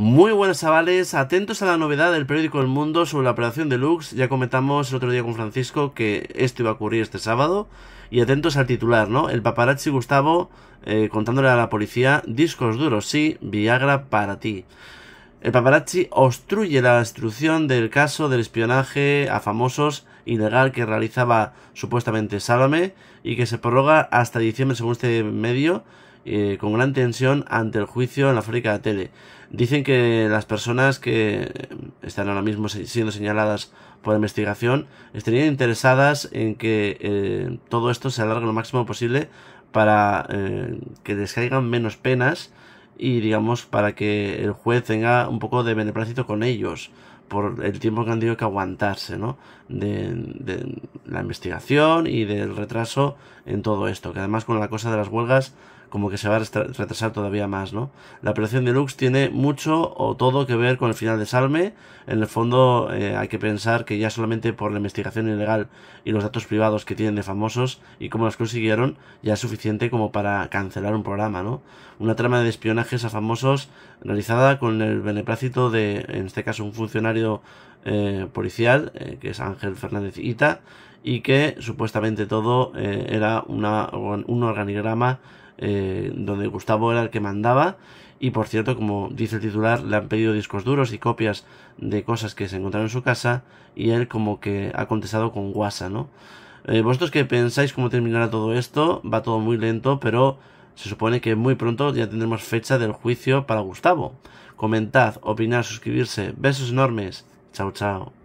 Muy buenas chavales, atentos a la novedad del periódico El Mundo sobre la operación Deluxe, ya comentamos el otro día con Francisco que esto iba a ocurrir este sábado, y atentos al titular, ¿no? El paparazzi Gustavo eh, contándole a la policía, discos duros, sí, Viagra para ti. El paparazzi obstruye la instrucción del caso del espionaje a famosos ilegal que realizaba supuestamente Salome y que se prorroga hasta diciembre según este medio eh, con gran tensión ante el juicio en la fábrica de tele. Dicen que las personas que están ahora mismo siendo señaladas por investigación estarían interesadas en que eh, todo esto se alargue lo máximo posible para eh, que les caigan menos penas y digamos para que el juez tenga un poco de beneplácito con ellos por el tiempo que han tenido que aguantarse, ¿no? De, la investigación y del retraso en todo esto, que además con la cosa de las huelgas como que se va a retrasar todavía más, ¿no? La operación Lux tiene mucho o todo que ver con el final de Salme. En el fondo eh, hay que pensar que ya solamente por la investigación ilegal y los datos privados que tienen de famosos y cómo los consiguieron, ya es suficiente como para cancelar un programa, ¿no? Una trama de espionajes a famosos realizada con el beneplácito de, en este caso, un funcionario eh, policial, eh, que es Ángel Fernández Ita, y que supuestamente todo eh, era una, un organigrama donde Gustavo era el que mandaba. Y por cierto, como dice el titular, le han pedido discos duros y copias de cosas que se encontraron en su casa y él como que ha contestado con guasa, ¿no? ¿Vosotros qué pensáis cómo terminará todo esto? Va todo muy lento, pero se supone que muy pronto ya tendremos fecha del juicio para Gustavo. Comentad, opinad, suscribirse. Besos enormes. Chao, chao.